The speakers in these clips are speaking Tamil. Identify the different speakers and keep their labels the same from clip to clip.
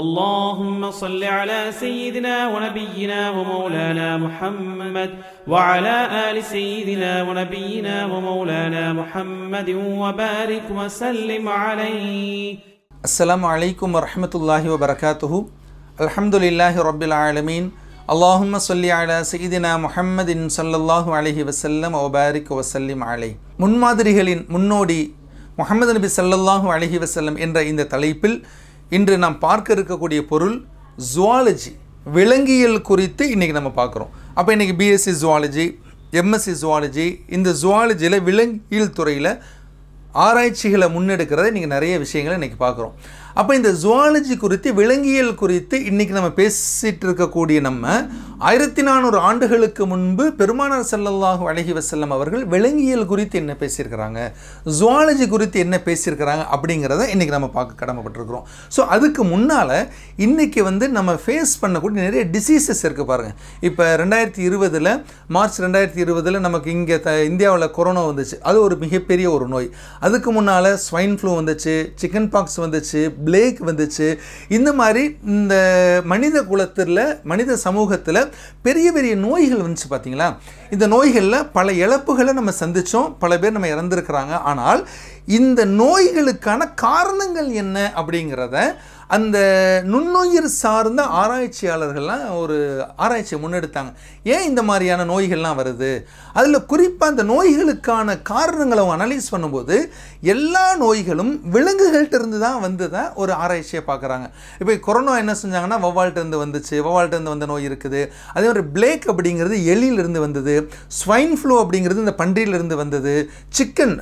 Speaker 1: اللهم صل على سيدنا ونبينا ومولانا محمد وعلى آل سيدنا ونبينا ومولانا محمد وبارك وسلم عليه السلام عليكم ورحمة الله وبركاته الحمد لله رب العالمين اللهم صل على سيدنا محمد صلى الله سيதினா முஹம்மதின் சல்லல்லாஹு அலஹி வசல்லம் ஒபாரிக் வசல்லிம் அலை محمد النبي صلى الله عليه وسلم إن رأي إن தலைப்பில் இன்று நாம் பார்க்க இருக்கக்கூடிய பொருள் ஜுவாலஜி விலங்கியல் குறித்து இன்றைக்கி நம்ம பார்க்குறோம் அப்போ இன்றைக்கி பிஎஸ்சி ஜுவாலஜி எம்எஸ்சி ஜுவாலஜி இந்த ஜுவாலஜியில் விலங்கியல் துறையில் ஆராய்ச்சிகளை முன்னெடுக்கிறத இன்றைக்கி நிறைய விஷயங்களை இன்றைக்கி பார்க்குறோம் அப்போ இந்த ஜுவாலஜி குறித்து விலங்கியல் குறித்து இன்றைக்கி நம்ம பேசிகிட்டு இருக்கக்கூடிய நம்ம ஆயிரத்தி நானூறு ஆண்டுகளுக்கு முன்பு பெருமானார் செல்லல்லாஹு அழகி வசல்லம் அவர்கள் விலங்கியல் குறித்து என்ன பேசியிருக்கிறாங்க ஜுவாலஜி குறித்து என்ன பேசியிருக்கிறாங்க அப்படிங்கிறத இன்றைக்கி நம்ம பார்க்க கடமைப்பட்டிருக்கிறோம் ஸோ அதுக்கு முன்னால் இன்றைக்கி வந்து நம்ம ஃபேஸ் பண்ணக்கூடிய நிறைய டிசீசஸ் இருக்குது பாருங்கள் இப்போ ரெண்டாயிரத்தி இருபதில் மார்ச் ரெண்டாயிரத்தி இருபதில் நமக்கு இங்கே த இந்தியாவில் கொரோனா வந்துச்சு அது ஒரு மிகப்பெரிய ஒரு நோய் அதுக்கு முன்னால் ஸ்வைன் ஃப்ளூ வந்துச்சு சிக்கன் பாக்ஸ் வந்துச்சு பிளேக் வந்துச்சு இந்த மாதிரி இந்த மனித குலத்தில் மனித சமூகத்தில் பெரிய பெரிய நோய்கள் வந்துச்சு பார்த்தீங்களா இந்த நோய்களில் பல இழப்புகளை நம்ம சந்தித்தோம் பல பேர் நம்ம இறந்துருக்கிறாங்க ஆனால் இந்த நோய்களுக்கான காரணங்கள் என்ன அப்படிங்கிறத அந்த நுண்ணுயிர் சார்ந்த ஆராய்ச்சியாளர்கள்லாம் ஒரு ஆராய்ச்சியை முன்னெடுத்தாங்க ஏன் இந்த மாதிரியான நோய்கள்லாம் வருது அதில் குறிப்பாக அந்த நோய்களுக்கான காரணங்களை அவங்க அனலைஸ் பண்ணும்போது எல்லா நோய்களும் விலங்குகள்கிட்ட இருந்து தான் வந்து தான் ஒரு ஆராய்ச்சியை பார்க்குறாங்க இப்போ கொரோனா என்ன செஞ்சாங்கன்னா இருந்து வந்துச்சு இருந்து வந்த நோய் இருக்குது அதே மாதிரி பிளேக் அப்படிங்கிறது எலியிலிருந்து வந்தது ஸ்வைன் ஃப்ளூ அப்படிங்கிறது இந்த பன்றியிலிருந்து வந்தது சிக்கன்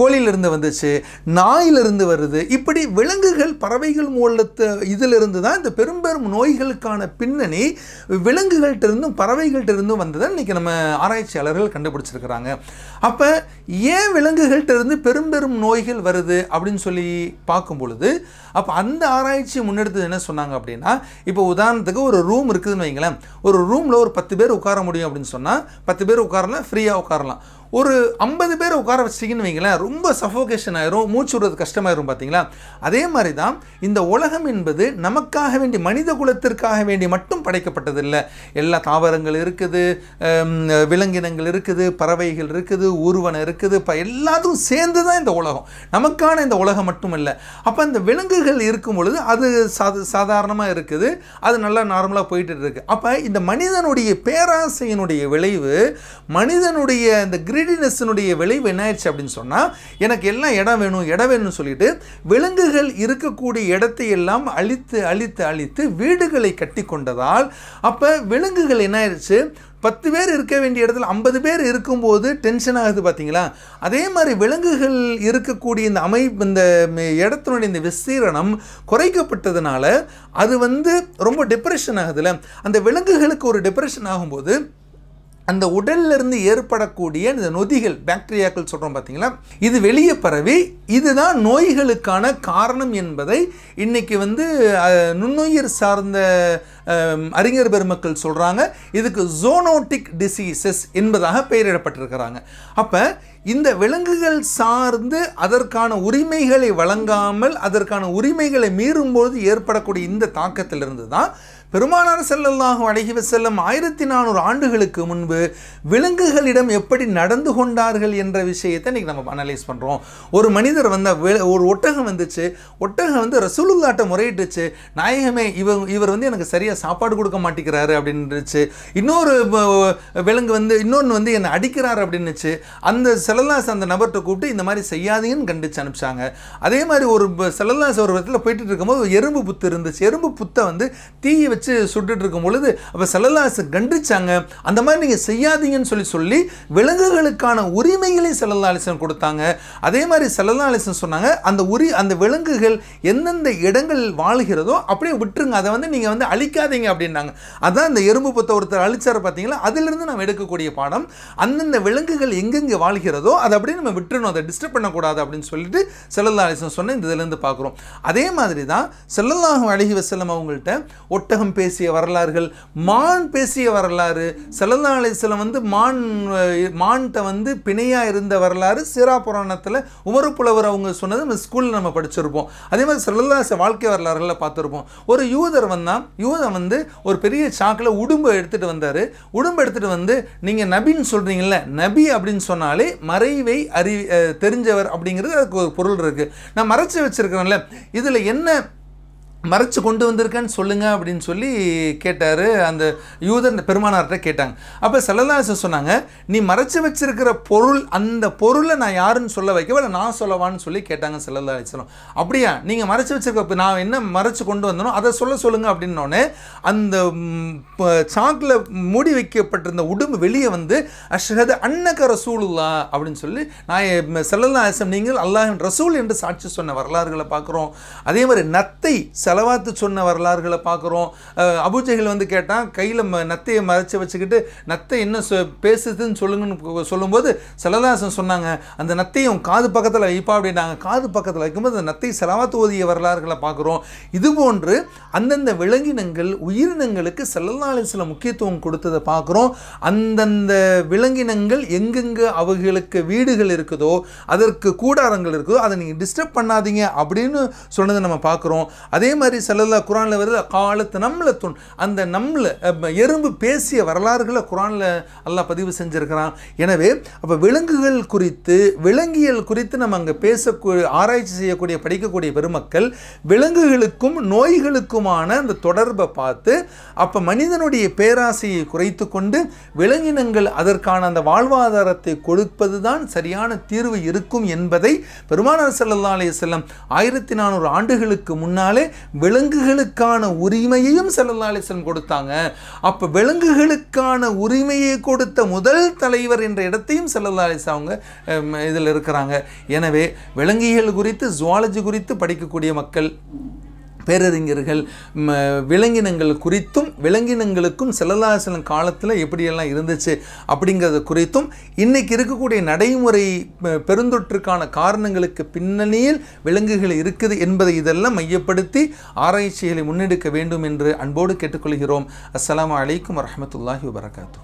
Speaker 1: கோழியிலிருந்து வந்துச்சு நாயிலிருந்து வருது இப்படி விலங்குகள் பறவை நோய்கள் மூலத்து இதிலிருந்து தான் இந்த பெரும்பெரும் நோய்களுக்கான பின்னணி விலங்குகள்கிட்டருந்தும் பறவைகள்கிட்டருந்தும் வந்ததை இன்றைக்கி நம்ம ஆராய்ச்சியாளர்கள் கண்டுபிடிச்சிருக்கிறாங்க அப்போ ஏன் விலங்குகள்கிட்டருந்து பெரும்பெரும் நோய்கள் வருது அப்படின்னு சொல்லி பார்க்கும் பொழுது அப்போ அந்த ஆராய்ச்சி முன்னெடுத்தது என்ன சொன்னாங்க அப்படின்னா இப்போ உதாரணத்துக்கு ஒரு ரூம் இருக்குதுன்னு வைங்களேன் ஒரு ரூமில் ஒரு பத்து பேர் உட்கார முடியும் அப்படின்னு சொன்னால் பத்து பேர் உட்காரலாம் ஃப்ரீயாக உட்காரலாம் ஒரு ஐம்பது பேர் உட்கார வச்சிங்கன்னு வைங்களேன் ரொம்ப சஃபோகேஷன் ஆயிரும் மூச்சு விடுறது கஷ்டமாயிரும் பார்த்தீங்களா அதே மாதிரி தான் இந்த உலகம் என்பது நமக்காக வேண்டி மனித குலத்திற்காக வேண்டி மட்டும் படைக்கப்பட்டதில்லை எல்லா தாவரங்கள் இருக்குது விலங்கினங்கள் இருக்குது பறவைகள் இருக்குது ஊர்வனம் இருக்குது இப்போ எல்லாத்தையும் சேர்ந்து தான் இந்த உலகம் நமக்கான இந்த உலகம் மட்டும் இல்லை அப்போ இந்த விலங்குகள் இருக்கும் பொழுது அது சாத சாதாரணமாக இருக்குது அது நல்லா நார்மலாக போயிட்டு இருக்குது அப்போ இந்த மனிதனுடைய பேராசையினுடைய விளைவு மனிதனுடைய இந்த கிரி கிரிடினஸ்னுடைய விளைவு என்ன ஆயிடுச்சு அப்படின்னு சொன்னால் எனக்கு எல்லாம் இடம் வேணும் இடம் வேணும்னு சொல்லிட்டு விலங்குகள் இருக்கக்கூடிய இடத்தை எல்லாம் அழித்து அழித்து அழித்து வீடுகளை கட்டி கொண்டதால் அப்போ விலங்குகள் என்ன ஆயிடுச்சு பத்து பேர் இருக்க வேண்டிய இடத்துல ஐம்பது பேர் இருக்கும்போது டென்ஷன் ஆகுது பார்த்தீங்களா அதே மாதிரி விலங்குகள் இருக்கக்கூடிய இந்த அமைப்பு இந்த இடத்தினுடைய இந்த விஸ்தீரணம் குறைக்கப்பட்டதுனால அது வந்து ரொம்ப டிப்ரெஷன் ஆகுதுல்ல அந்த விலங்குகளுக்கு ஒரு டிப்ரெஷன் ஆகும்போது அந்த உடல்லிருந்து ஏற்படக்கூடிய இந்த நொதிகள் பாக்டீரியாக்கள் சொல்கிறோம் பார்த்தீங்களா இது வெளியே பரவி இதுதான் நோய்களுக்கான காரணம் என்பதை இன்றைக்கி வந்து நுண்ணுயிர் சார்ந்த அறிஞர் பெருமக்கள் சொல்கிறாங்க இதுக்கு ஜோனோட்டிக் டிசீசஸ் என்பதாக பெயரிடப்பட்டிருக்கிறாங்க அப்போ இந்த விலங்குகள் சார்ந்து அதற்கான உரிமைகளை வழங்காமல் அதற்கான உரிமைகளை மீறும்பொழுது ஏற்படக்கூடிய இந்த தாக்கத்திலிருந்து தான் பெருமானார் செல்லல்லாகும் அழகிவ செல்லும் ஆயிரத்தி நானூறு ஆண்டுகளுக்கு முன்பு விலங்குகளிடம் எப்படி நடந்து கொண்டார்கள் என்ற விஷயத்தை இன்றைக்கி நம்ம அனலைஸ் பண்ணுறோம் ஒரு மனிதர் வந்த ஒரு ஒட்டகம் வந்துச்சு ஒட்டகம் வந்து ரசூலுல்லாட்ட முறையிட்டுச்சு நாயகமே இவர் இவர் வந்து எனக்கு சரியாக சாப்பாடு கொடுக்க மாட்டேங்கிறாரு அப்படின்னுச்சு இன்னொரு விலங்கு வந்து இன்னொன்று வந்து என்னை அடிக்கிறார் அப்படின்னுச்சு அந்த செல் செலல்லாஸ் அந்த நபர்கிட்ட கூப்பிட்டு இந்த மாதிரி செய்யாதீங்கன்னு கண்டிச்சு அனுப்பிச்சாங்க அதே மாதிரி ஒரு செலல்லாஸ் ஒரு இடத்துல போயிட்டு இருக்கும்போது எறும்பு புத்து இருந்துச்சு எறும்பு புத்தை வந்து தீயை வச்சு சுட்டுட்டு இருக்கும் பொழுது அப்போ செலல்லாஸ் கண்டிச்சாங்க அந்த மாதிரி நீங்கள் செய்யாதீங்கன்னு சொல்லி சொல்லி விலங்குகளுக்கான உரிமைகளை செலல்லாலிசன் கொடுத்தாங்க அதே மாதிரி செலல்லாலிசன் சொன்னாங்க அந்த உரி அந்த விலங்குகள் எந்தெந்த இடங்களில் வாழுகிறதோ அப்படியே விட்டுருங்க அதை வந்து நீங்கள் வந்து அழிக்காதீங்க அப்படின்னாங்க அதான் இந்த எறும்பு புத்தை ஒருத்தர் அழிச்சார் பார்த்தீங்களா அதிலிருந்து நாம் எடுக்கக்கூடிய பாடம் அந்தந்த விலங்குகள் எங்கெங்கே வாழ்கிறதோ வருதோ அதை அப்படியே நம்ம விட்டுறணும் அதை டிஸ்டர்ப் பண்ணக்கூடாது அப்படின்னு சொல்லிட்டு செல்லல்லா அலிஸ்லம் சொன்ன இந்த இதுலேருந்து பார்க்குறோம் அதே மாதிரி தான் செல்லல்லாஹு அழகி வசலம் அவங்கள்ட்ட ஒட்டகம் பேசிய வரலாறுகள் மான் பேசிய வரலாறு செல்லல்லா அலிஸ்லம் வந்து மான் மான்கிட்ட வந்து பிணையாக இருந்த வரலாறு சீரா புராணத்தில் உமரு புலவர் அவங்க சொன்னது நம்ம ஸ்கூலில் நம்ம படிச்சிருப்போம் அதே மாதிரி செல்லல்லா வாழ்க்கை வரலாறுகளில் பார்த்துருப்போம் ஒரு யூதர் வந்தால் யூதன் வந்து ஒரு பெரிய சாக்கில் உடும்பு எடுத்துகிட்டு வந்தார் உடும்பு எடுத்துகிட்டு வந்து நீங்கள் நபின்னு சொல்கிறீங்களே நபி அப்படின்னு சொன்னாலே மறைவை அறி தெரிஞ்சவர் அப்படிங்கிறது அதுக்கு ஒரு பொருள் இருக்குது நான் மறைச்சி வச்சுருக்கிறேன்ல இதில் என்ன மறைச்சு கொண்டு வந்திருக்கேன்னு சொல்லுங்க அப்படின்னு சொல்லி கேட்டார் அந்த யூதர் பெருமானார்கிட்ட கேட்டாங்க அப்போ செல்லதாசன் சொன்னாங்க நீ மறைச்சு வச்சிருக்கிற பொருள் அந்த பொருளை நான் யாருன்னு சொல்ல வைக்கவே இல்லை நான் சொல்லவான்னு சொல்லி கேட்டாங்க செல்லதாசனம் அப்படியா நீங்கள் மறைச்சு வச்சிருக்க நான் என்ன மறைச்சு கொண்டு வந்தனோ அதை சொல்ல சொல்லுங்க அப்படின்னோடனே அந்த சாக்கில் மூடி வைக்கப்பட்டிருந்த உடம்பு வெளியே வந்து அஷ்ஹது அன்னக ரசூலுல்லா அப்படின்னு சொல்லி நான் செல்லதாசம் நீங்கள் அல்லாஹின் ரசூல் என்று சாட்சி சொன்ன வரலாறுகளை பார்க்குறோம் அதே மாதிரி நத்தை செலவாத்து சொன்ன வரலாறுகளை பார்க்குறோம் அபுஜைகள் வந்து கேட்டால் கையில் நத்தையை மறைச்சி வச்சுக்கிட்டு நத்தை என்ன சொ பேசுதுன்னு சொல்லுங்கன்னு சொல்லும்போது செலதாசன் சொன்னாங்க அந்த நத்தையும் காது பக்கத்தில் வைப்பா அப்படின்னாங்க காது பக்கத்தில் வைக்கும்போது அந்த நத்தை செலவாத்து ஓதிய வரலாறுகளை பார்க்குறோம் இது போன்று அந்தந்த விலங்கினங்கள் உயிரினங்களுக்கு செல்லல்லாலை சில முக்கியத்துவம் கொடுத்ததை பார்க்குறோம் அந்தந்த விலங்கினங்கள் எங்கெங்கே அவர்களுக்கு வீடுகள் இருக்குதோ அதற்கு கூடாரங்கள் இருக்குதோ அதை நீங்கள் டிஸ்டர்ப் பண்ணாதீங்க அப்படின்னு சொன்னதை நம்ம பார்க்குறோம் அதே மாதிரி செல்லல்லா குரானில் வருது காலத்து நம்மள துண் அந்த நம்மள எறும்பு பேசிய வரலாறுகளை குரானில் எல்லாம் பதிவு செஞ்சுருக்கிறான் எனவே அப்போ விலங்குகள் குறித்து விலங்கியல் குறித்து நம்ம அங்கே பேசக்கூடிய ஆராய்ச்சி செய்யக்கூடிய படிக்கக்கூடிய பெருமக்கள் விலங்குகளுக்கும் நோய்களுக்குமான அந்த தொடர்பை பார்த்து அப்போ மனிதனுடைய பேராசையை குறைத்து கொண்டு விலங்கினங்கள் அதற்கான அந்த வாழ்வாதாரத்தை கொடுப்பது தான் சரியான தீர்வு இருக்கும் என்பதை பெருமானார் செல்லல்லா அலைய ஆயிரத்தி நானூறு ஆண்டுகளுக்கு முன்னாலே விலங்குகளுக்கான உரிமையையும் செல்லல்லாலிசன் கொடுத்தாங்க அப்போ விலங்குகளுக்கான உரிமையை கொடுத்த முதல் தலைவர் என்ற இடத்தையும் செல்லல்லாலிஸ் அவங்க இதில் இருக்கிறாங்க எனவே விலங்கியல் குறித்து ஜுவாலஜி குறித்து படிக்கக்கூடிய மக்கள் பேரறிஞர்கள் விலங்கினங்கள் குறித்தும் விலங்கினங்களுக்கும் செல்லலாசலம் காலத்தில் எப்படியெல்லாம் இருந்துச்சு அப்படிங்கிறது குறித்தும் இன்றைக்கி இருக்கக்கூடிய நடைமுறை பெருந்தொற்றுக்கான காரணங்களுக்கு பின்னணியில் விலங்குகள் இருக்குது என்பதை இதெல்லாம் மையப்படுத்தி ஆராய்ச்சிகளை முன்னெடுக்க வேண்டும் என்று அன்போடு கேட்டுக்கொள்கிறோம் அஸ்லாம் அலைக்கும் வரமத்துல்லாஹி வபரகாத்தூ